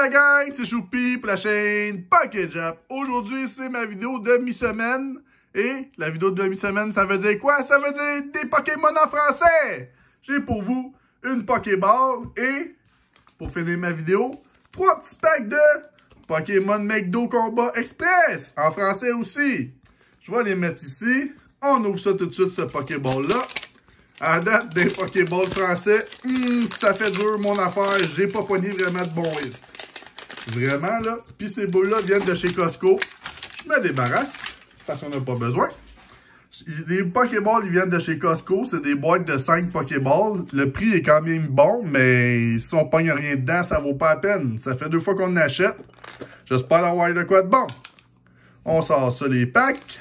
la gang, c'est Choupi pour la chaîne Package Aujourd'hui, c'est ma vidéo de mi-semaine. Et la vidéo de mi-semaine, ça veut dire quoi? Ça veut dire des Pokémon en français! J'ai pour vous une Pokéball et, pour finir ma vidéo, trois petits packs de Pokémon McDo Combat Express, en français aussi. Je vais les mettre ici. On ouvre ça tout de suite, ce Pokéball-là. À date des Pokéballs français, hmm, ça fait dur mon affaire. J'ai pas pogné vraiment de bon hits. Vraiment, là. Puis ces boules-là viennent de chez Costco. Je me débarrasse parce qu'on n'a pas besoin. Les Pokéballs, ils viennent de chez Costco. C'est des boîtes de 5 Pokéballs. Le prix est quand même bon, mais si on ne pogne rien dedans, ça vaut pas la peine. Ça fait deux fois qu'on en achète. J'espère avoir de quoi de bon. On sort ça, les packs.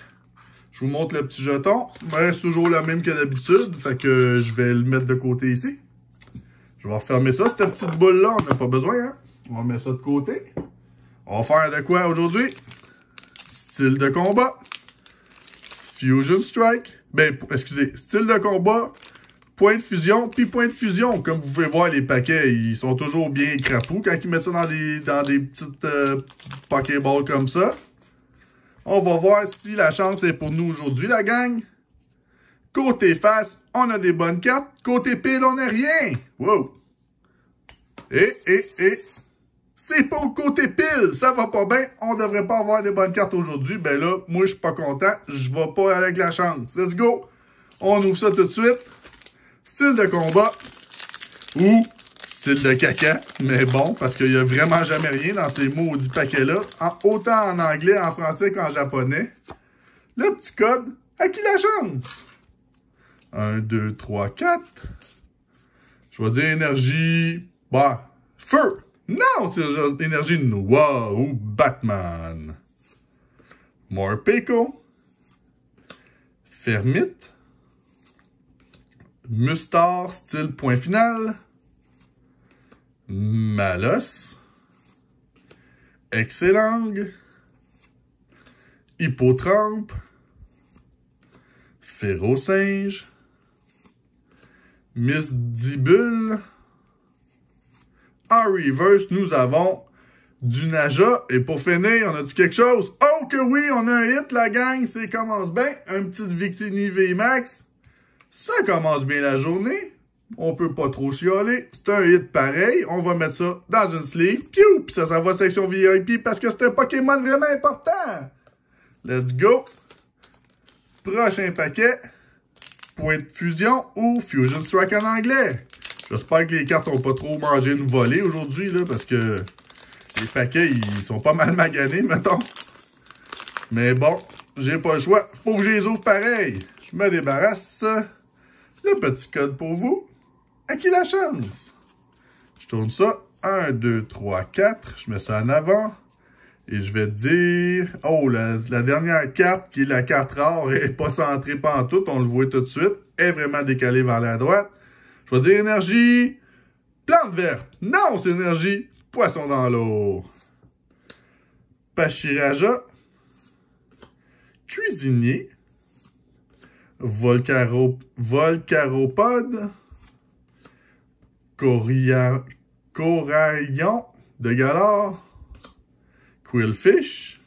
Je vous montre le petit jeton. Ben, c'est toujours le même que d'habitude. Fait que je vais le mettre de côté ici. Je vais refermer ça, cette petite boule-là. On n'a pas besoin, hein? On mettre ça de côté. On va faire de quoi aujourd'hui? Style de combat. Fusion Strike. Ben, excusez, style de combat, point de fusion, puis point de fusion. Comme vous pouvez voir, les paquets, ils sont toujours bien crapauds quand ils mettent ça dans des, dans petites euh, Pokéballs comme ça. On va voir si la chance est pour nous aujourd'hui, la gang. Côté face, on a des bonnes cartes. Côté pile, on n'a rien. Wow! Et, et, et, c'est pour le côté pile, ça va pas bien, on devrait pas avoir des bonnes cartes aujourd'hui. Ben là, moi je suis pas content, je vais pas avec la chance. Let's go! On ouvre ça tout de suite. Style de combat ou style de caca, mais bon, parce qu'il y a vraiment jamais rien dans ces maudits paquets-là, autant en anglais, en français qu'en japonais. Le petit code, à qui la chance? 1, 2, 3, 4. Je énergie, bah, feu! Non, c'est l'énergie noire ou Batman. Morpeko. Fermite. Mustard, style point final. Malos. Excellang. Hippotrampe. singe, Miss Dibule. En reverse, nous avons du Naja. Et pour finir, on a dit quelque chose. Oh que oui, on a un hit, la gang. Ça commence bien. Un petit Victini V-Max. Ça commence bien la journée. On peut pas trop chialer. C'est un hit pareil. On va mettre ça dans une sleeve. Piou! ça, ça va section VIP parce que c'est un Pokémon vraiment important. Let's go. Prochain paquet. Point de fusion ou Fusion Strike en anglais. J'espère que les cartes n'ont pas trop mangé une volée aujourd'hui, là, parce que les paquets, ils sont pas mal maganés, mettons. Mais bon, j'ai pas le choix. Faut que je les ouvre pareil. Je me débarrasse. Le petit code pour vous. À qui la chance? Je tourne ça. 1, 2, 3, 4. Je mets ça en avant. Et je vais dire... Oh, la, la dernière carte, qui est la carte rare, est pas centrée tout. On le voit tout de suite. est vraiment décalée vers la droite. Je vais dire énergie plante verte. Non, c'est énergie poisson dans l'eau. Pachiraja. Cuisinier. Volcaro, volcaropode. Coria, coraillon de galore. Quillfish.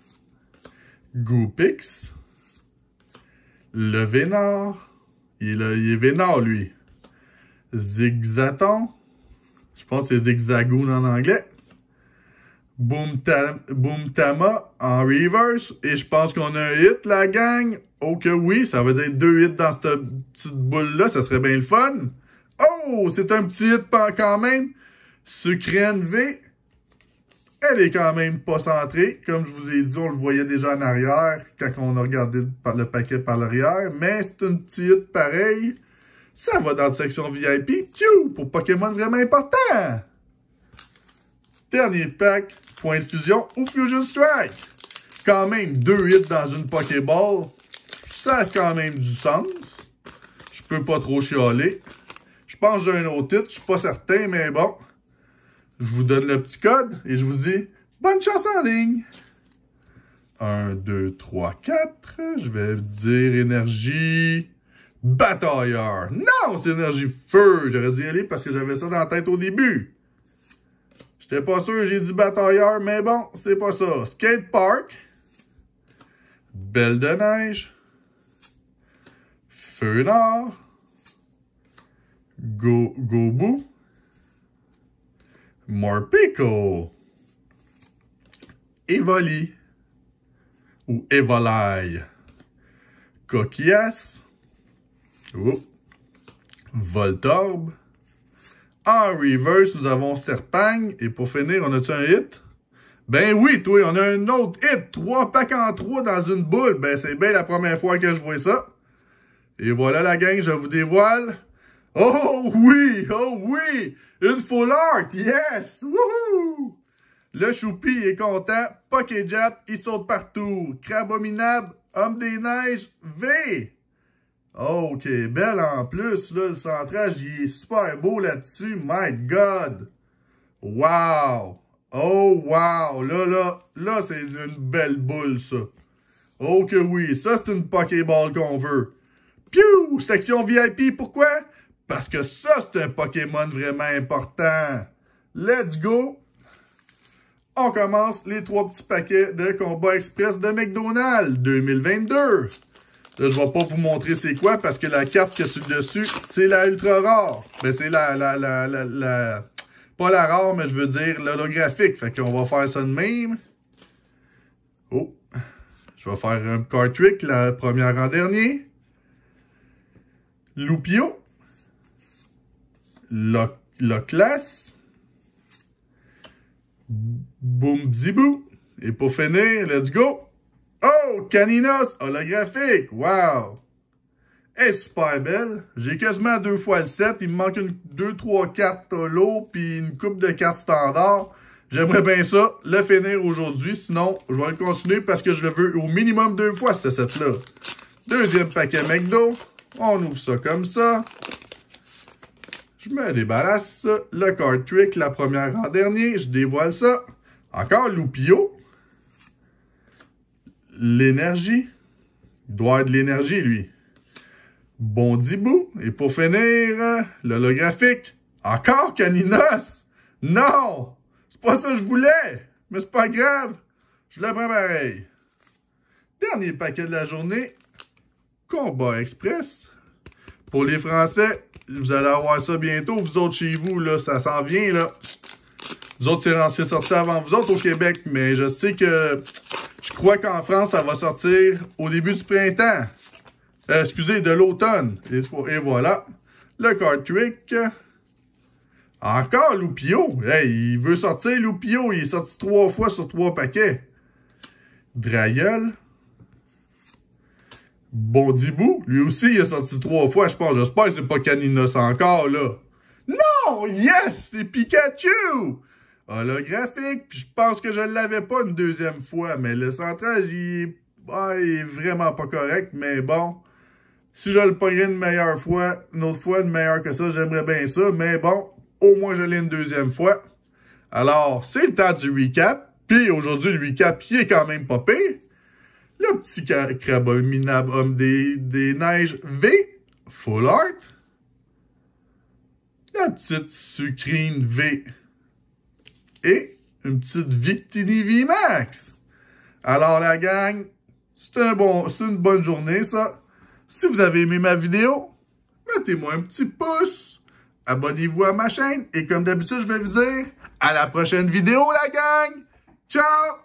Goopix. Le Vénard. Il, il est Vénard, lui. Zigzaton. Je pense que c'est Zigzagoon en anglais. Boom, Tama en reverse. Et je pense qu'on a un hit, la gang. Oh que oui, ça va être deux hits dans cette petite boule-là. Ça serait bien le fun. Oh, c'est un petit hit quand même. Sucrène V. Elle est quand même pas centrée. Comme je vous ai dit, on le voyait déjà en arrière quand on a regardé le paquet par l'arrière. Mais c'est une petite pareil ça va dans la section VIP, Pew, pour Pokémon vraiment important. Dernier pack, point de fusion ou Fusion Strike. Quand même, deux hits dans une Pokéball, ça a quand même du sens. Je peux pas trop chialer. Je pense que j'ai un autre titre, je suis pas certain, mais bon. Je vous donne le petit code et je vous dis bonne chance en ligne. 1, 2, 3, 4. Je vais dire énergie. Batailleur. Non, c'est énergie feu. J'aurais dû y aller parce que j'avais ça dans la tête au début. J'étais pas sûr, j'ai dit batailleur, mais bon, c'est pas ça. Skate Park. Belle de neige. Feu d'or. Go, Gobu. Morpico. Evoli Ou Evolaille. Coquillasse. Oh. Voltorb. En ah, reverse, nous avons Serpagne. Et pour finir, on a-tu un hit? Ben oui, toi, on a un autre hit. Trois packs en trois dans une boule. Ben, c'est bien la première fois que je vois ça. Et voilà, la gang, je vous dévoile. Oh oui! Oh oui! Une full art! Yes! Wouhou! Le choupi est content. Pokéjap, il saute partout. Crabominable, homme des neiges, V! OK, belle en plus, le centrage, il est super beau là-dessus. My God! Wow! Oh, wow! Là, là, là, c'est une belle boule, ça. Oh que oui, ça, c'est une Pokéball qu'on veut. Piou! Section VIP, pourquoi? Parce que ça, c'est un Pokémon vraiment important. Let's go! On commence les trois petits paquets de Combat Express de McDonald's 2022 je ne vais pas vous montrer c'est quoi parce que la carte que sur dessus, c'est la ultra rare. Mais c'est la, la, Pas la rare, mais je veux dire l'holographique. Fait qu'on va faire ça de même. Oh! Je vais faire un Cartwick, la première en dernier. Loupio. la classe. Boom Zibou. Et pour finir, let's go! Oh, Caninos holographique! Wow! est super belle. J'ai quasiment deux fois le set. Il me manque une, deux, trois quatre holo, puis une coupe de cartes standard. J'aimerais bien ça, le finir aujourd'hui. Sinon, je vais le continuer parce que je le veux au minimum deux fois, ce set-là. Deuxième paquet McDo. On ouvre ça comme ça. Je me débarrasse. Le card trick, la première en dernier. Je dévoile ça. Encore Loupio l'énergie. Il doit être de l'énergie, lui. Bon dibou. Et pour finir, euh, l'holographique. Encore Caninos? Non! C'est pas ça que je voulais! Mais c'est pas grave. Je le pareil. Dernier paquet de la journée. Combat Express. Pour les Français, vous allez avoir ça bientôt. Vous autres, chez vous, là, ça s'en vient, là. Vous autres, c'est sorti avant vous autres au Québec, mais je sais que je crois qu'en France, ça va sortir au début du printemps. Euh, excusez, de l'automne. Et, voilà. Le card Encore Loupio. il veut sortir Loupio. Il est sorti trois fois sur trois paquets. Draiole. Bondibou, lui aussi, il est sorti trois fois, je pense. J'espère que c'est pas Caninos encore, là. Non! Yes! C'est Pikachu! holographique. Puis je pense que je l'avais pas une deuxième fois, mais le centrage, il, est ah, vraiment pas correct. Mais bon, si je le pognerais une meilleure fois, une autre fois, une meilleure que ça, j'aimerais bien ça. Mais bon, au moins je l'ai une deuxième fois. Alors, c'est le temps du recap. Puis aujourd'hui, le recap, il est quand même pas pire. Le petit crabe minable homme des, des neiges V, Full Art. La petite sucrine V, et une petite Victini V-Max. Alors la gang, c'est un bon, une bonne journée ça. Si vous avez aimé ma vidéo, mettez-moi un petit pouce. Abonnez-vous à ma chaîne. Et comme d'habitude, je vais vous dire à la prochaine vidéo la gang. Ciao!